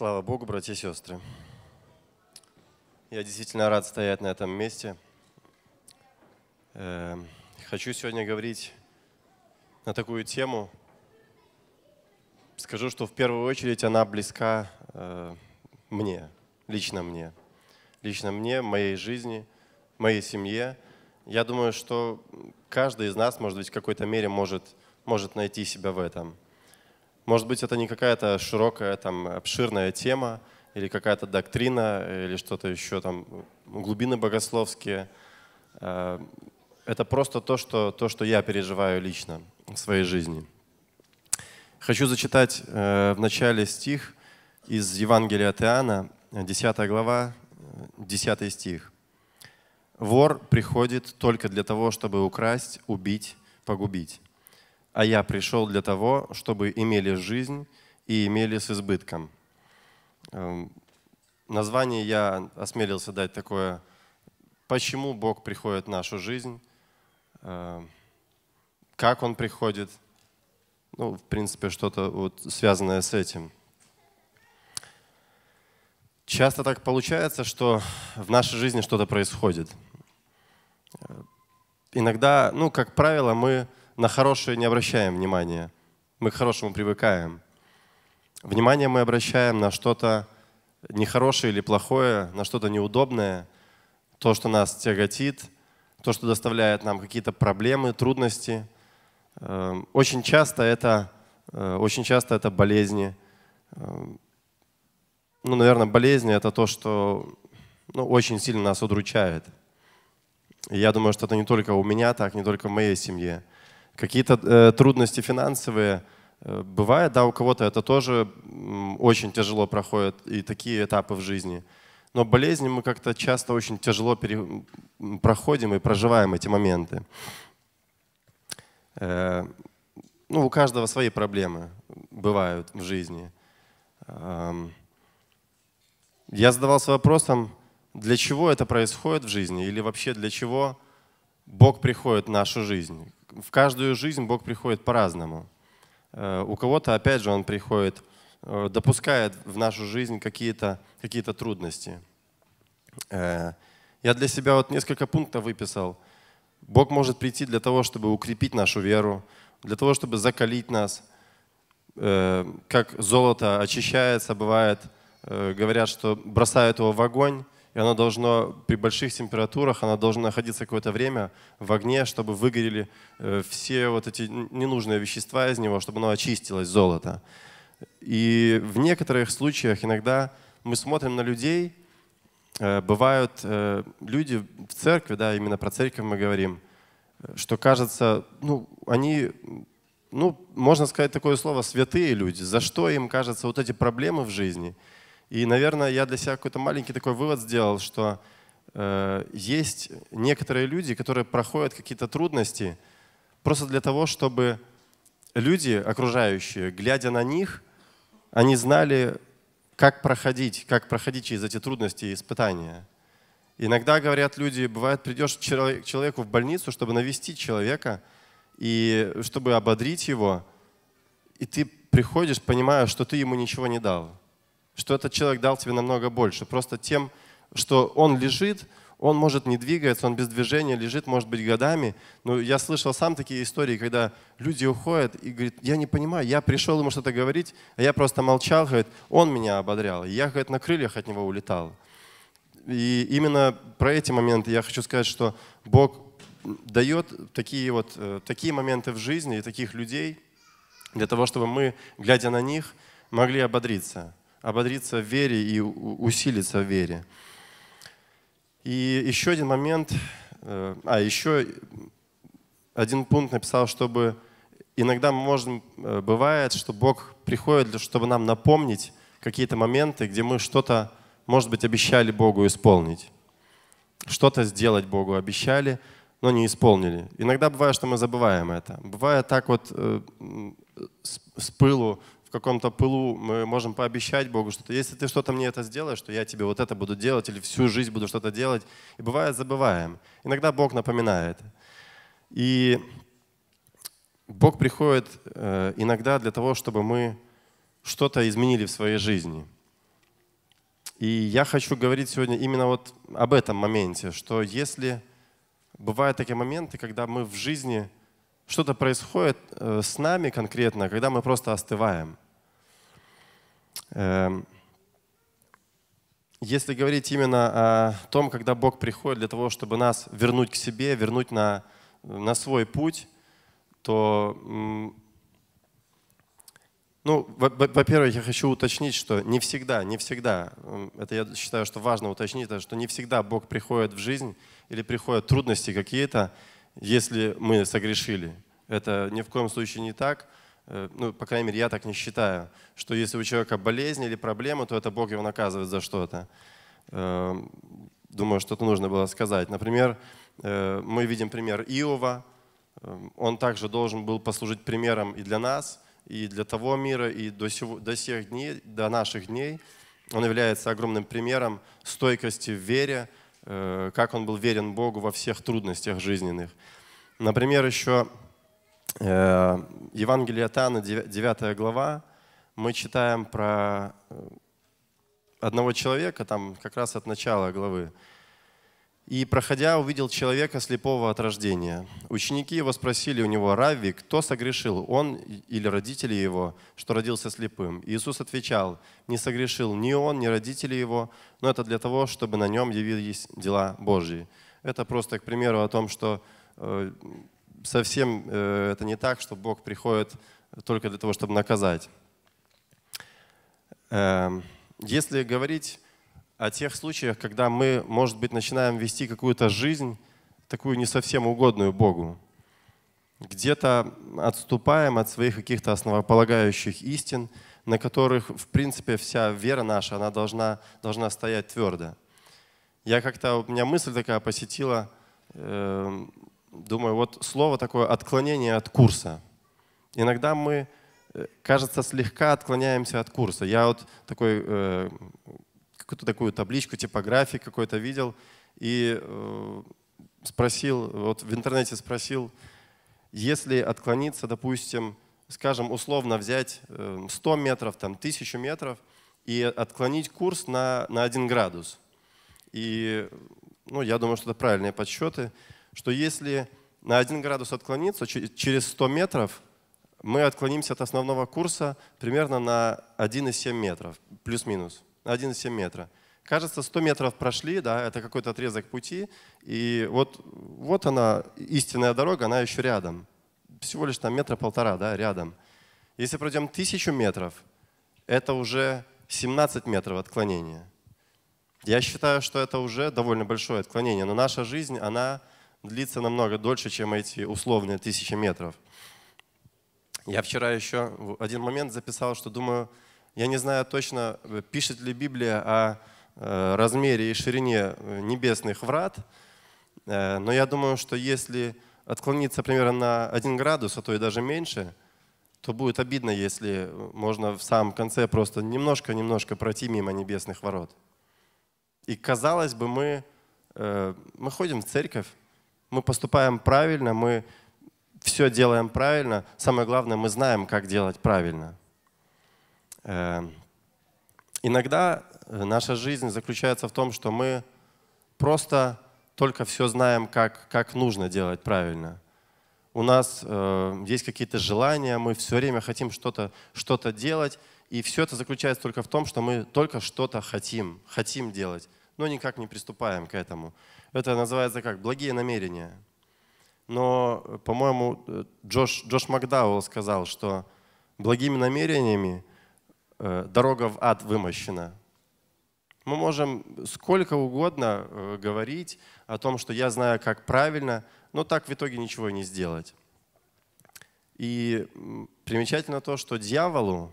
Слава Богу, братья и сестры. Я действительно рад стоять на этом месте. Эм, хочу сегодня говорить на такую тему. Скажу, что в первую очередь она близка э, мне, лично мне. Лично мне, моей жизни, моей семье. Я думаю, что каждый из нас, может быть, в какой-то мере может, может найти себя в этом – может быть, это не какая-то широкая, там, обширная тема, или какая-то доктрина, или что-то еще там, глубины богословские. Э, это просто то что, то, что я переживаю лично в своей жизни. Хочу зачитать э, в начале стих из Евангелия от Иоанна, 10 глава, 10 стих. «Вор приходит только для того, чтобы украсть, убить, погубить а я пришел для того, чтобы имели жизнь и имели с избытком». Эм, название я осмелился дать такое «Почему Бог приходит в нашу жизнь?» эм, Как Он приходит? Ну, в принципе, что-то вот связанное с этим. Часто так получается, что в нашей жизни что-то происходит. Э, иногда, ну, как правило, мы на хорошее не обращаем внимания. Мы к хорошему привыкаем. Внимание мы обращаем на что-то нехорошее или плохое, на что-то неудобное, то, что нас тяготит, то, что доставляет нам какие-то проблемы, трудности. Эм, очень часто это, э, очень часто это болезни. Эм, ну, наверное, болезни — это то, что ну, очень сильно нас удручает. И я думаю, что это не только у меня так, не только в моей семье — Какие-то э, трудности финансовые э, бывают, да, у кого-то это тоже очень тяжело проходит, и такие этапы в жизни. Но болезни мы как-то часто очень тяжело пере... проходим и проживаем эти моменты. Э, ну, у каждого свои проблемы бывают в жизни. я задавался вопросом, для чего это происходит в жизни или вообще для чего Бог приходит в нашу жизнь? в каждую жизнь Бог приходит по-разному. Э, у кого-то, опять же, Он приходит, э, допускает в нашу жизнь какие-то какие трудности. Э, я для себя вот несколько пунктов выписал. Бог может прийти для того, чтобы укрепить нашу веру, для того, чтобы закалить нас. Как золото очищается, бывает, говорят, что бросают его в огонь, и оно должно при больших температурах, оно должно находиться какое-то время в огне, чтобы выгорели э, все вот эти ненужные вещества из него, чтобы оно очистилось, золото. И в некоторых случаях иногда мы смотрим на людей, э, бывают э, люди в церкви, да, именно про церковь мы говорим, что кажется, ну, они, ну, можно сказать такое слово, святые люди. За что им кажется вот эти проблемы в жизни – и, наверное, я для себя какой-то маленький такой вывод сделал, что э, есть некоторые люди, которые проходят какие-то трудности просто для того, чтобы люди окружающие, глядя на них, они знали, как проходить, как проходить через эти трудности и испытания. Иногда, говорят люди, бывает, придешь к человеку в больницу, чтобы навестить человека, и чтобы ободрить его, и ты приходишь, понимая, что ты ему ничего не дал что этот человек дал тебе намного больше. Просто тем, что он лежит, он может не двигаться, он без движения лежит, может быть, годами. Но я слышал сам такие истории, когда люди уходят и говорят, я не понимаю, я пришел ему что-то говорить, а я просто молчал, говорит, он меня ободрял. И я, говорит, на крыльях от него улетал. И именно про эти моменты я хочу сказать, что Бог дает такие вот э, такие моменты в жизни и таких людей для того, чтобы мы, глядя на них, могли ободриться ободриться в вере и усилиться в вере. И еще один момент, э, а еще один пункт написал, чтобы иногда можно, э, бывает, что Бог приходит, чтобы нам напомнить какие-то моменты, где мы что-то, может быть, обещали Богу исполнить. Что-то сделать Богу обещали, но не исполнили. Иногда бывает, что мы забываем это. Бывает так вот э, с пылу в каком-то пылу мы можем пообещать Богу что-то. Если ты что-то мне это сделаешь, то я тебе вот это буду делать или всю жизнь буду что-то делать. И бывает, забываем. Иногда Бог напоминает. И Бог приходит э, иногда для того, чтобы мы что-то изменили в своей жизни. И я хочу говорить сегодня именно вот об этом моменте, что если бывают такие моменты, когда мы в жизни что-то происходит э, с нами конкретно, когда мы просто остываем. Эм, если говорить именно о том, когда Бог приходит для того, чтобы нас вернуть к себе, вернуть на, на свой путь, то, ну, во-первых, я хочу уточнить, что не всегда, не всегда, это я считаю, что важно уточнить, что не всегда Бог приходит в жизнь или приходят трудности какие-то, если мы согрешили. Это ни в коем случае не так. Э, ну, по крайней мере, я так не считаю, что если у человека болезнь или проблема, то это Бог его наказывает за что-то. Э, думаю, что-то нужно было сказать. Например, э, мы видим пример Иова. Он также должен был послужить примером и для нас, и для того мира, и до, сего, до всех дней, до наших дней. Он является огромным примером стойкости в вере, Э, как он был верен Богу во всех трудностях жизненных. Например, еще э, Евангелие Тана, 9 глава, мы читаем про э, одного человека, там как раз от начала главы, и, проходя, увидел человека слепого от рождения. Ученики его спросили у него, «Равви, кто согрешил, он или родители его, что родился слепым?» Иисус отвечал, «Не согрешил ни он, ни родители его, но это для того, чтобы на нем явились дела Божьи». Это просто, к примеру, о том, что э, совсем э, это не так, что Бог приходит только для того, чтобы наказать. Э, если говорить о тех случаях, когда мы, может быть, начинаем вести какую-то жизнь, такую не совсем угодную Богу. Где-то отступаем от своих каких-то основополагающих истин, на которых, в принципе, вся вера наша, она должна, должна стоять твердо. Я как-то, у меня мысль такая посетила, э, думаю, вот слово такое «отклонение от курса». Иногда мы, э, кажется, слегка отклоняемся от курса. Я вот такой э, какую-то такую табличку, типографии какой-то видел, и э, спросил, вот в интернете спросил, если отклониться, допустим, скажем, условно взять 100 э, метров, там, 1000 метров и отклонить курс на, на 1 градус. И ну, я думаю, что это правильные подсчеты, что если на 1 градус отклониться, через 100 метров мы отклонимся от основного курса примерно на 1,7 метров, плюс-минус. 1,7 метра. Кажется, 100 метров прошли, да, это какой-то отрезок пути, и вот, вот она, истинная дорога, она еще рядом. Всего лишь там метра полтора, да, рядом. Если пройдем тысячу метров, это уже 17 метров отклонения. Я считаю, что это уже довольно большое отклонение, но наша жизнь, она длится намного дольше, чем эти условные тысячи метров. Я вчера еще один момент записал, что думаю, я не знаю точно, э, пишет ли Библия о э, размере и ширине э, небесных врат, но я думаю, что если отклониться примерно на 1 градус, а то и даже меньше, то будет обидно, если можно в самом конце просто немножко-немножко пройти мимо небесных ворот. И казалось бы, мы, мы ходим в церковь, мы поступаем правильно, мы все делаем правильно. Самое главное, мы знаем, как делать правильно. Эм, иногда э, наша жизнь заключается в том, что мы просто только все знаем, как, как нужно делать правильно. У нас э, есть какие-то желания, мы все время хотим что-то что, -то, делать, и все это заключается только в том, что мы только что-то хотим, хотим делать, но никак не приступаем к этому. Это называется как благие намерения. Но, э, по-моему, э, Джош, Джош Макдауэлл сказал, что благими намерениями Э, дорога в ад вымощена. Мы можем сколько угодно э, говорить о том, что я знаю, как правильно, но так в итоге ничего не сделать. И примечательно то, что дьяволу,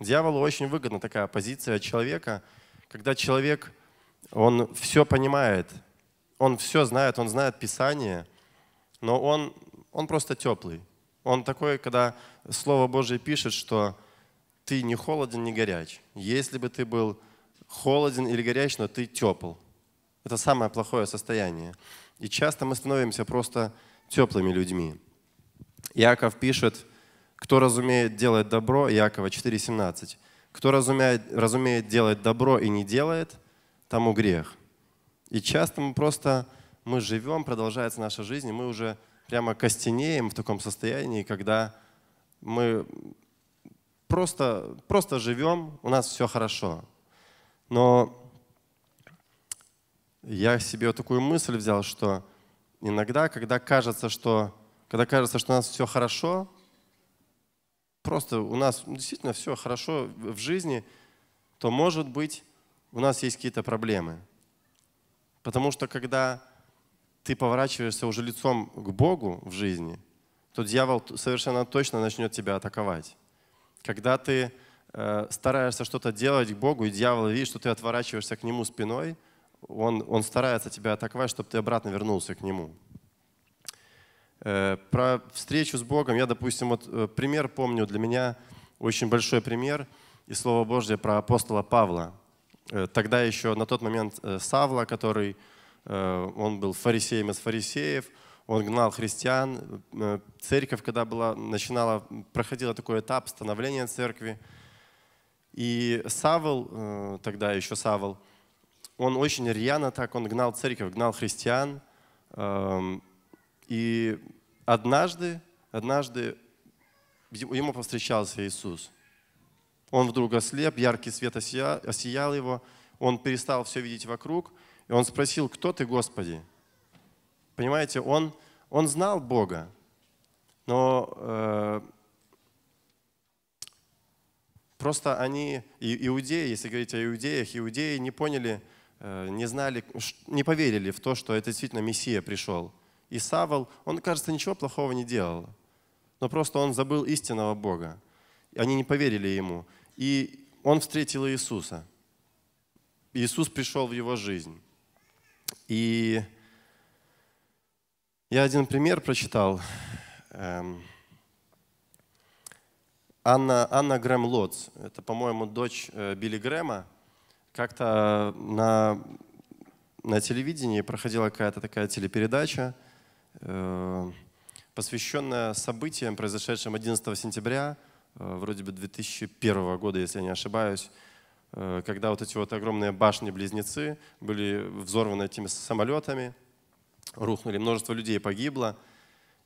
дьяволу очень выгодна такая позиция человека, когда человек, он все понимает, он все знает, он знает Писание, но он, он просто теплый. Он такой, когда Слово Божие пишет, что ты не холоден, не горяч. Если бы ты был холоден или горяч, но ты тепл. Это самое плохое состояние. И часто мы становимся просто теплыми людьми. Яков пишет, кто разумеет делать добро, Якова 4,17. Кто разумеет, разумеет делать добро и не делает, тому грех. И часто мы просто, мы живем, продолжается наша жизнь, и мы уже прямо костенеем в таком состоянии, когда мы просто, просто живем, у нас все хорошо. Но я себе вот такую мысль взял, что иногда, когда кажется, что, когда кажется, что у нас все хорошо, просто у нас действительно все хорошо в жизни, то, может быть, у нас есть какие-то проблемы. Потому что когда ты поворачиваешься уже лицом к Богу в жизни, то дьявол совершенно точно начнет тебя атаковать когда ты э, стараешься что-то делать к Богу, и дьявол видит, что ты отворачиваешься к Нему спиной, он, он старается тебя атаковать, чтобы ты обратно вернулся к Нему. Э, про встречу с Богом я, допустим, вот э, пример помню, для меня очень большой пример из Слова Божье про апостола Павла. Э, тогда еще на тот момент э, Савла, который, э, он был фарисеем из фарисеев – он гнал христиан. Э, церковь, когда была, начинала, проходила такой этап становления церкви. И Савл, э, тогда еще Савл, он очень рьяно так, он гнал церковь, гнал христиан. Эм, и однажды, однажды ему повстречался Иисус. Он вдруг ослеп, яркий свет осиял, осиял его, он перестал все видеть вокруг, и он спросил, кто ты, Господи? Понимаете, он, он знал Бога, но э, просто они, и, иудеи, если говорить о иудеях, иудеи не поняли, э, не знали, не поверили в то, что это действительно Мессия пришел. И Савол, он, кажется, ничего плохого не делал, но просто он забыл истинного Бога. Они не поверили ему. И он встретил Иисуса. Иисус пришел в его жизнь. И я один пример прочитал. Эм, Анна, Анна Грэм Лотс, это, по-моему, дочь э, Билли Грэма, как-то на, на телевидении проходила какая-то такая телепередача, э, посвященная событиям, произошедшим 11 сентября, э, вроде бы 2001 года, если я не ошибаюсь, когда вот эти вот огромные башни-близнецы были взорваны этими самолетами – рухнули, множество людей погибло.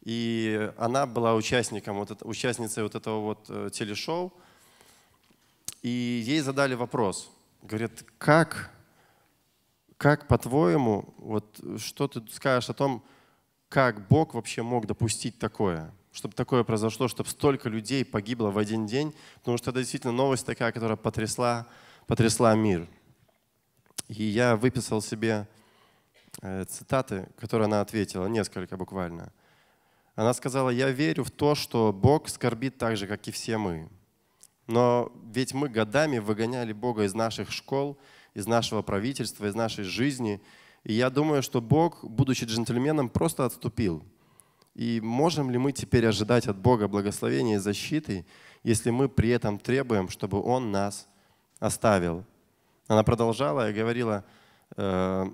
И она была участником, вот, участницей вот этого вот э, телешоу. И ей задали вопрос. говорит, как, как по-твоему, вот что ты скажешь о том, как Бог вообще мог допустить такое? Чтобы такое произошло, чтобы столько людей погибло в один день, потому что это действительно новость такая, которая потрясла, потрясла мир. И я выписал себе Э, цитаты, которые она ответила, несколько буквально. Она сказала, я верю в то, что Бог скорбит так же, как и все мы. Но ведь мы годами выгоняли Бога из наших школ, из нашего правительства, из нашей жизни. И я думаю, что Бог, будучи джентльменом, просто отступил. И можем ли мы теперь ожидать от Бога благословения и защиты, если мы при этом требуем, чтобы Он нас оставил? Она продолжала и говорила, э,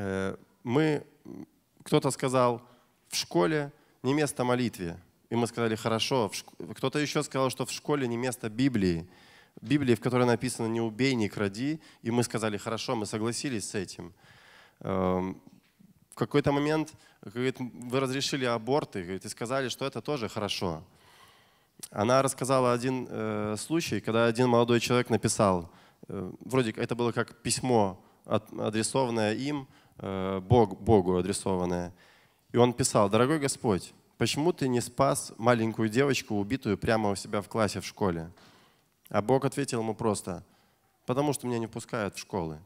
Э, мы, кто-то сказал, в школе не место молитве. И мы сказали, хорошо. Кто-то еще сказал, что в школе не место Библии. Библии, в которой написано «не убей, не кради». И мы сказали, хорошо, мы согласились с этим. Эм, в какой-то момент говорит, вы разрешили аборты говорит, и сказали, что это тоже хорошо. Она рассказала один э, случай, когда один молодой человек написал, э, вроде это было как письмо, от, адресованное им, Э, Бог, Богу адресованное. И он писал, «Дорогой Господь, почему ты не спас маленькую девочку, убитую прямо у себя в классе в школе?» А Бог ответил ему просто, «Потому что меня не пускают в школы».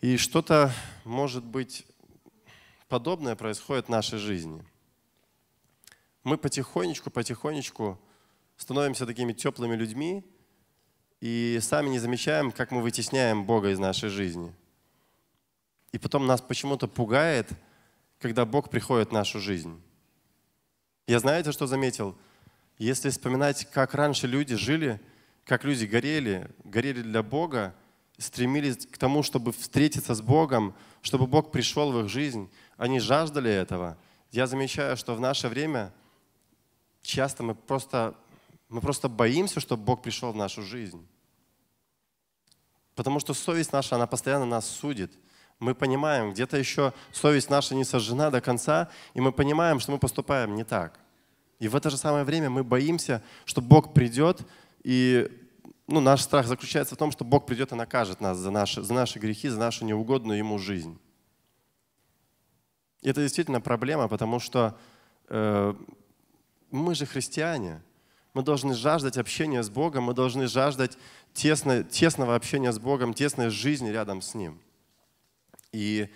И что-то, может быть, подобное происходит в нашей жизни. Мы потихонечку, потихонечку становимся такими теплыми людьми и сами не замечаем, как мы вытесняем Бога из нашей жизни – и потом нас почему-то пугает, когда Бог приходит в нашу жизнь. Я знаете, что заметил? Если вспоминать, как раньше люди жили, как люди горели, горели для Бога, стремились к тому, чтобы встретиться с Богом, чтобы Бог пришел в их жизнь, они жаждали этого. Я замечаю, что в наше время часто мы просто, мы просто боимся, чтобы Бог пришел в нашу жизнь. Потому что совесть наша, она постоянно нас судит – мы понимаем, где-то еще совесть наша не сожжена до конца, и мы понимаем, что мы поступаем не так. И в это же самое время мы боимся, что Бог придет, и ну, наш страх заключается в том, что Бог придет и накажет нас за наши, за наши грехи, за нашу неугодную Ему жизнь. И это действительно проблема, потому что э, мы же христиане, мы должны жаждать общения с Богом, мы должны жаждать тесно, тесного общения с Богом, тесной жизни рядом с Ним. И,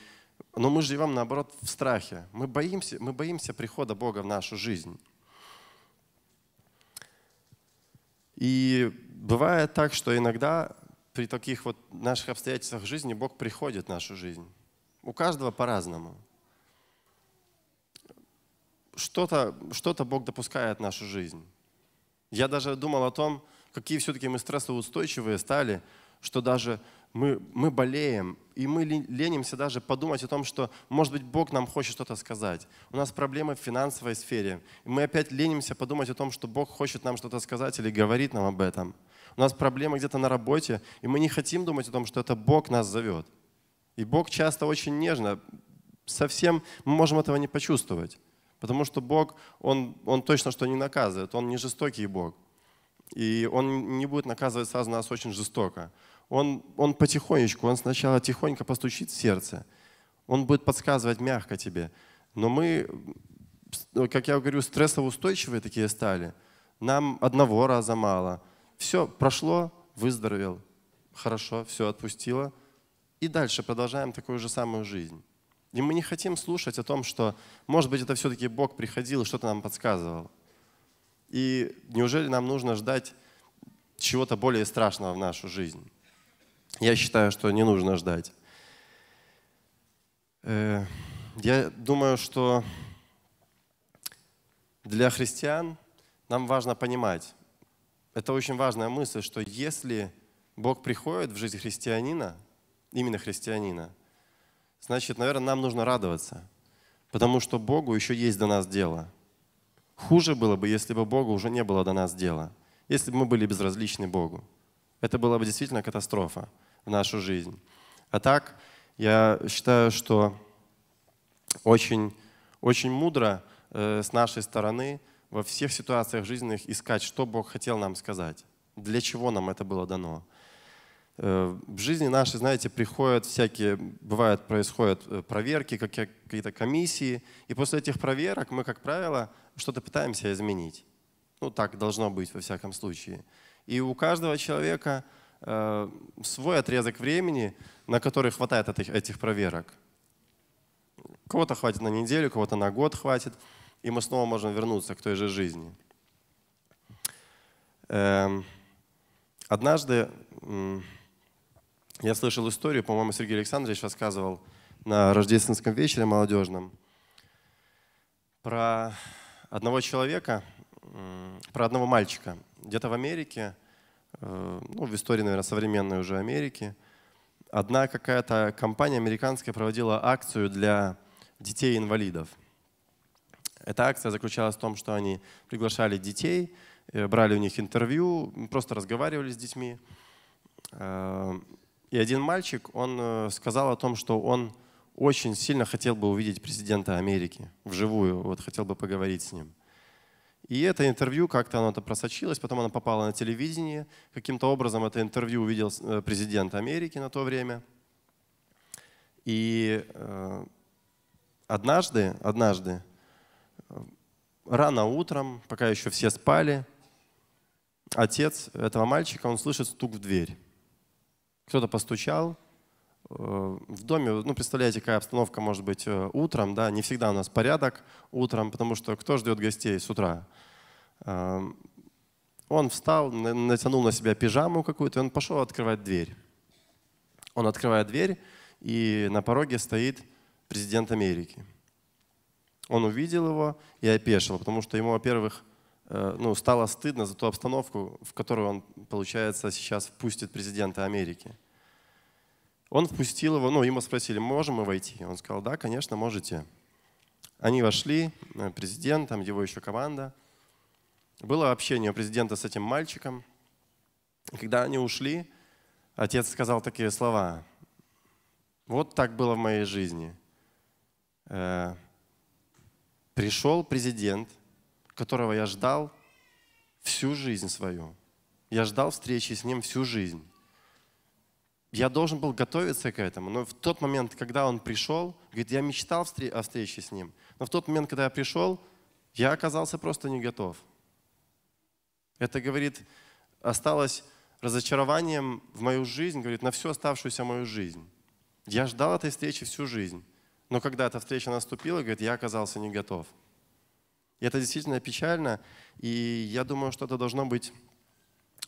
но мы живем, наоборот, в страхе. Мы боимся, мы боимся прихода Бога в нашу жизнь. И бывает так, что иногда при таких вот наших обстоятельствах жизни Бог приходит в нашу жизнь. У каждого по-разному. Что-то что Бог допускает в нашу жизнь. Я даже думал о том, какие все-таки мы стрессоустойчивые стали, что даже мы, мы болеем, и мы ленимся даже подумать о том, что, может быть, Бог нам хочет что-то сказать. У нас проблемы в финансовой сфере. И мы опять ленимся подумать о том, что Бог хочет нам что-то сказать или говорит нам об этом. У нас проблемы где-то на работе, и мы не хотим думать о том, что это Бог нас зовет. И Бог часто очень нежно, совсем мы можем этого не почувствовать. Потому что Бог, Он, он точно что не наказывает, Он не жестокий Бог. И Он не будет наказывать сразу нас очень жестоко. Он, он потихонечку, он сначала тихонько постучит в сердце. Он будет подсказывать мягко тебе. Но мы, ну, как я говорю, стрессоустойчивые такие стали. Нам одного раза мало. Все, прошло, выздоровел. Хорошо, все отпустило. И дальше продолжаем такую же самую жизнь. И мы не хотим слушать о том, что, может быть, это все-таки Бог приходил и что-то нам подсказывал. И неужели нам нужно ждать чего-то более страшного в нашу жизнь? Я считаю, что не нужно ждать. Э, я думаю, что для христиан нам важно понимать, это очень важная мысль, что если Бог приходит в жизнь христианина, именно христианина, значит, наверное, нам нужно радоваться, потому что Богу еще есть до нас дело. Хуже было бы, если бы Богу уже не было до нас дела, если бы мы были безразличны Богу это была бы действительно катастрофа в нашу жизнь. А так, я считаю, что очень, очень мудро э, с нашей стороны во всех ситуациях жизненных искать, что Бог хотел нам сказать, для чего нам это было дано. Э, в жизни нашей, знаете, приходят всякие, бывают, происходят э, проверки, какие-то комиссии, и после этих проверок мы, как правило, что-то пытаемся изменить. Ну, так должно быть во всяком случае. И у каждого человека э, свой отрезок времени, на который хватает этих, этих проверок. Кого-то хватит на неделю, кого-то на год хватит, и мы снова можем вернуться к той же жизни. Эм, однажды я слышал историю, по-моему, Сергей Александрович рассказывал на рождественском вечере молодежном про одного человека, про одного мальчика. Где-то в Америке, э, ну, в истории, наверное, современной уже Америки, одна какая-то компания американская проводила акцию для детей-инвалидов. Эта акция заключалась в том, что они приглашали детей, э, брали у них интервью, просто разговаривали с детьми. Э, и один мальчик, он сказал о том, что он очень сильно хотел бы увидеть президента Америки вживую, вот хотел бы поговорить с ним. И это интервью как-то оно то просочилось, потом оно попало на телевидение. Каким-то образом это интервью увидел э, президент Америки на то время. И э, однажды, однажды, э, рано утром, пока еще все спали, отец этого мальчика, он слышит стук в дверь. Кто-то постучал, Э, в доме, ну, представляете, какая обстановка может быть э, утром, да, не всегда у нас порядок утром, потому что кто ждет гостей с утра? Эм, он встал, натянул на себя пижаму какую-то, и он пошел открывать дверь. Он открывает дверь, и на пороге стоит президент Америки. Он увидел его и опешил, потому что ему, во-первых, э, ну, стало стыдно за ту обстановку, в которую он, получается, сейчас впустит президента Америки. Он впустил его, ну, ему спросили, можем мы войти? Он сказал, да, конечно, можете. Они вошли, э, президент, там его еще команда. Было общение президента с этим мальчиком. Когда они ушли, отец сказал такие слова. Вот так было в моей жизни. Э, пришел президент, которого я ждал всю жизнь свою. Я ждал встречи с ним всю жизнь я должен был готовиться к этому. Но в тот момент, когда он пришел, говорит, я мечтал о встрече с ним. Но в тот момент, когда я пришел, я оказался просто не готов. Это, говорит, осталось разочарованием в мою жизнь, говорит, на всю оставшуюся мою жизнь. Я ждал этой встречи всю жизнь. Но когда эта встреча наступила, говорит, я оказался не готов. И это действительно печально, и я думаю, что это должно быть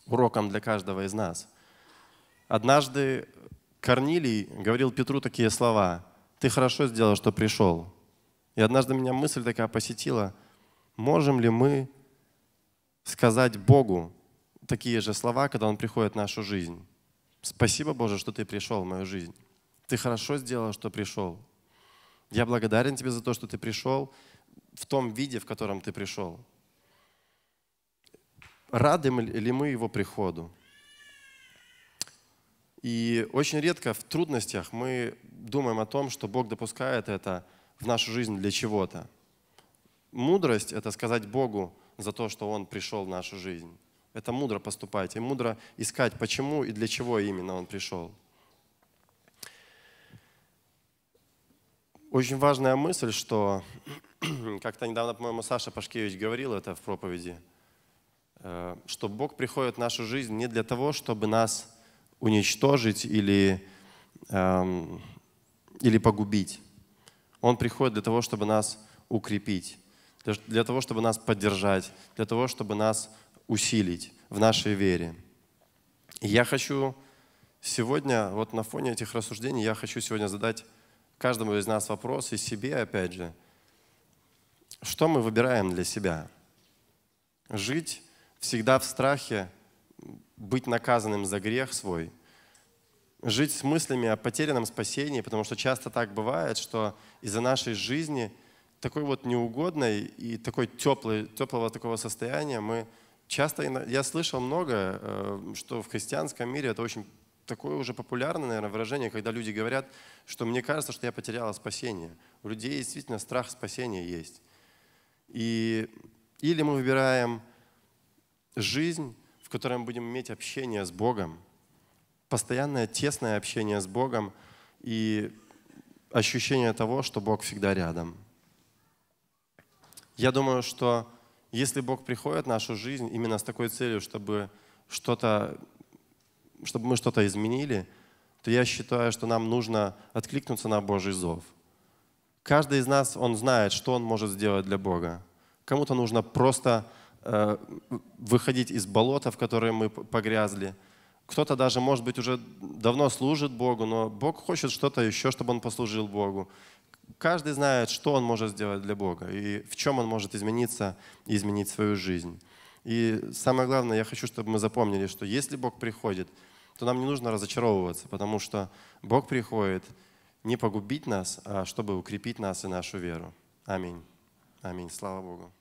уроком для каждого из нас – Однажды Корнилий говорил Петру такие слова. «Ты хорошо сделал, что пришел». И однажды меня мысль такая посетила. Можем ли мы сказать Богу такие же слова, когда Он приходит в нашу жизнь? «Спасибо, Боже, что Ты пришел в мою жизнь. Ты хорошо сделал, что пришел. Я благодарен Тебе за то, что Ты пришел в том виде, в котором Ты пришел». Рады ли мы Его приходу? И очень редко в трудностях мы думаем о том, что Бог допускает это в нашу жизнь для чего-то. Мудрость — это сказать Богу за то, что Он пришел в нашу жизнь. Это мудро поступать, и мудро искать, почему и для чего именно Он пришел. Очень важная мысль, что как-то недавно, по-моему, Саша Пашкевич говорил это в проповеди, э, что Бог приходит в нашу жизнь не для того, чтобы нас уничтожить или, эм, или погубить. Он приходит для того, чтобы нас укрепить, для, для того, чтобы нас поддержать, для того, чтобы нас усилить в нашей вере. И я хочу сегодня, вот на фоне этих рассуждений, я хочу сегодня задать каждому из нас вопрос и себе, опять же, что мы выбираем для себя? Жить всегда в страхе быть наказанным за грех свой, жить с мыслями о потерянном спасении, потому что часто так бывает, что из-за нашей жизни такой вот неугодной и такой теплой, теплого такого состояния мы часто, я слышал много, э, что в христианском мире это очень такое уже популярное, наверное, выражение, когда люди говорят, что мне кажется, что я потеряла спасение. У людей действительно страх спасения есть. И или мы выбираем жизнь, которой мы будем иметь общение с Богом, постоянное тесное общение с Богом и ощущение того, что Бог всегда рядом. Я думаю, что если Бог приходит в нашу жизнь именно с такой целью, чтобы что-то, чтобы мы что-то изменили, то я считаю, что нам нужно откликнуться на Божий зов. Каждый из нас, он знает, что он может сделать для Бога. Кому-то нужно просто Э, выходить из болота, в которые мы погрязли. Кто-то даже, может быть, уже давно служит Богу, но Бог хочет что-то еще, чтобы он послужил Богу. Каждый знает, что он может сделать для Бога и в чем он может измениться и изменить свою жизнь. И самое главное, я хочу, чтобы мы запомнили, что если Бог приходит, то нам не нужно разочаровываться, потому что Бог приходит не погубить нас, а чтобы укрепить нас и нашу веру. Аминь. Аминь. Слава Богу.